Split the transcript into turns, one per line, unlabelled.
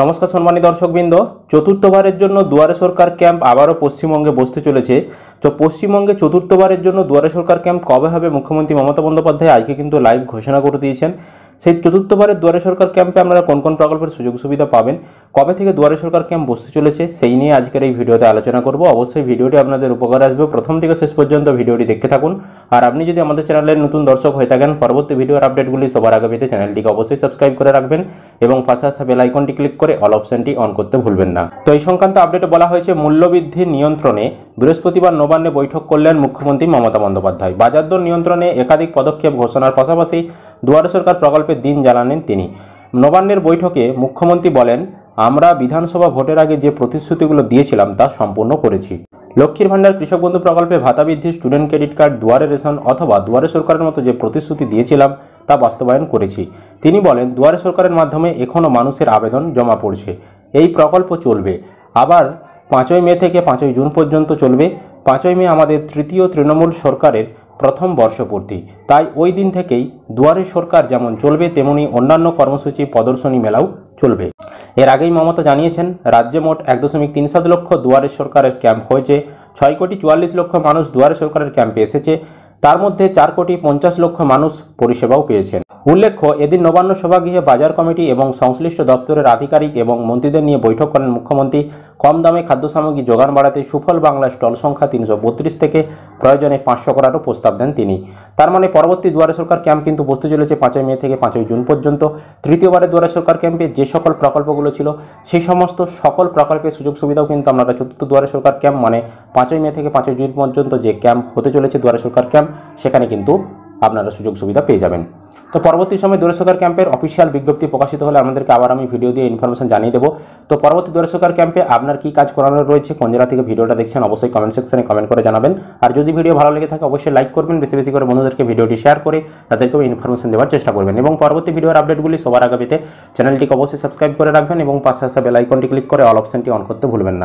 নমস্কার সম্মানী দর্শকবৃন্দ চতুর্থবারের জন্য দুয়ারে সরকার ক্যাম্প আবারও পশ্চিমবঙ্গে বসতে চলেছে তো পশ্চিমবঙ্গে চতুর্থবারের জন্য দুয়ারে সরকার ক্যাম্প কবে হবে মুখ্যমন্ত্রী মমতা বন্দ্যোপাধ্যায় আজকে কিন্তু লাইভ ঘোষণা করে দিয়েছেন সেই চতুর্থবারের দুয়ারে সরকার ক্যাম্পে আপনারা কোন কোন প্রকল্পের সুযোগ সুবিধা পাবেন কবে থেকে দুয়ারে সরকার ক্যাম্প বসতে চলেছে সেই নিয়ে আজকের এই ভিডিওতে আলোচনা করব অবশ্যই ভিডিওটি আপনাদের উপকার আসবে প্রথম থেকে শেষ পর্যন্ত ভিডিওটি দেখতে থাকুন আর আপনি যদি আমাদের চ্যানেলের নতুন দর্শক হয়ে থাকেন পরবর্তী ভিডিওর আপডেটগুলি সবার আগে পেতে চ্যানেলটিকে অবশ্যই সাবস্ক্রাইব করে রাখবেন এবং পাশে আসা বেল আইকনটি ক্লিক করে অল অপশানটি অন করতে ভুলবেন না তো এই সংক্রান্ত আপডেটে বলা হয়েছে মূল্যবৃদ্ধি নিয়ন্ত্রণে বৃহস্পতিবার নবান্নে বৈঠক করলেন মুখ্যমন্ত্রী মমতা বন্দ্যোপাধ্যায় বাজার দর নিয়ন্ত্রণে একাধিক পদক্ষেপ ঘোষণার পাশাপাশি দুয়ারে সরকার প্রকল্পের দিন জানালেন তিনি নবান্নের বৈঠকে মুখ্যমন্ত্রী বলেন আমরা বিধানসভা ভোটের আগে যে প্রতিশ্রুতিগুলো দিয়েছিলাম তা সম্পূর্ণ করেছি লক্ষ্মীর ভাণ্ডার কৃষক বন্ধু প্রকল্পে ভাতা বৃদ্ধি স্টুডেন্ট ক্রেডিট কার্ড দুয়ারে রেশন অথবা দুয়ারে সরকারের মতো যে প্রতিশ্রুতি দিয়েছিলাম তা বাস্তবায়ন করেছি তিনি বলেন দুয়ারে সরকারের মাধ্যমে এখনও মানুষের আবেদন জমা পড়ছে এই প্রকল্প চলবে আবার পাঁচই মে থেকে পাঁচই জুন পর্যন্ত চলবে পাঁচই মে আমাদের তৃতীয় তৃণমূল সরকারের প্রথম বর্ষপূর্তি তাই ওই দিন থেকেই দুয়ারে সরকার যেমন চলবে তেমনি অন্যান্য কর্মসূচি প্রদর্শনী মেলাও চলবে এর আগেই মমতা জানিয়েছেন রাজ্যে মোট এক দশমিক তিন সাত লক্ষ দুয়ারে সরকারের ক্যাম্প হয়েছে ছয় কোটি চুয়াল্লিশ লক্ষ মানুষ দুয়ারে সরকারের ক্যাম্পে এসেছে তার মধ্যে চার কোটি পঞ্চাশ লক্ষ মানুষ পরিষেবাও পেয়েছেন উল্লেখ্য এদিন নবান্ন সভাগৃহে বাজার কমিটি এবং সংশ্লিষ্ট দপ্তরের আধিকারিক এবং মন্ত্রীদের নিয়ে বৈঠক করেন মুখ্যমন্ত্রী কম দামে খাদ্য সামগ্রী যোগান বাড়াতে সুফল বাংলা স্টল সংখ্যা তিনশো থেকে প্রয়োজনে পাঁচশো করারও প্রস্তাব দেন তিনি তার মানে পরবর্তী দুয়ারে সরকার ক্যাম্প কিন্তু বসতে চলেছে পাঁচই মে থেকে পাঁচই জুন পর্যন্ত তৃতীয়বারের দুয়ারে সরকার ক্যাম্পে যে সকল প্রকল্পগুলো ছিল সেই সমস্ত সকল প্রকল্পের সুযোগ সুবিধাও কিন্তু আপনারা চতুর্থ দুয়ারে সরকার ক্যাম্প মানে পাঁচই মে থেকে পাঁচই জুন পর্যন্ত যে ক্যাম্প হতে চলেছে দুয়ারে সরকার ক্যাম্প সেখানে কিন্তু আপনারা সুযোগ সুবিধা পেয়ে যাবেন তো পরবর্তী সময় দূরসরকার ক্যাম্পের অফিসিয়াল বিজ্ঞপ্তি প্রকাশিত হলে আমাদেরকে আবার আমি ভিডিও দিয়ে ইনফরমেশন জানিয়ে দেবো তো পরবর্তী দূরসরকার ক্যাম্পে আপনার কি কাজ করানো রয়েছে কোন জেলা থেকে ভিডিওটা দেখছেন অবশ্যই কমেন্ট সেকশনে কমেন্ট করে জানাবেন আর যদি ভিডিও ভালো লেগে থাকে অবশ্যই লাইক করবেন বেশি বেশি করে বন্ধুদেরকে ভিডিওটি শেয়ার করে তাদেরকেও ইনফরমেশন দেওয়ার চেষ্টা করবেন এবং পরবর্তী ভিডিওর আপডেটগুলি সবার আগে পেতে চ্যানেলটিকে অবশ্যই সাবস্ক্রাইব করে রাখবেন এবং পাশে আসা বেল আইকনটি ক্লিক করে অল অপশনটি অন করতে ভুলবেন না